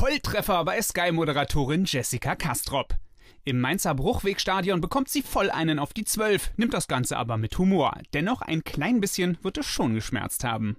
Volltreffer bei Sky-Moderatorin Jessica Kastrop. Im Mainzer Bruchwegstadion bekommt sie voll einen auf die Zwölf, nimmt das Ganze aber mit Humor. Dennoch ein klein bisschen wird es schon geschmerzt haben.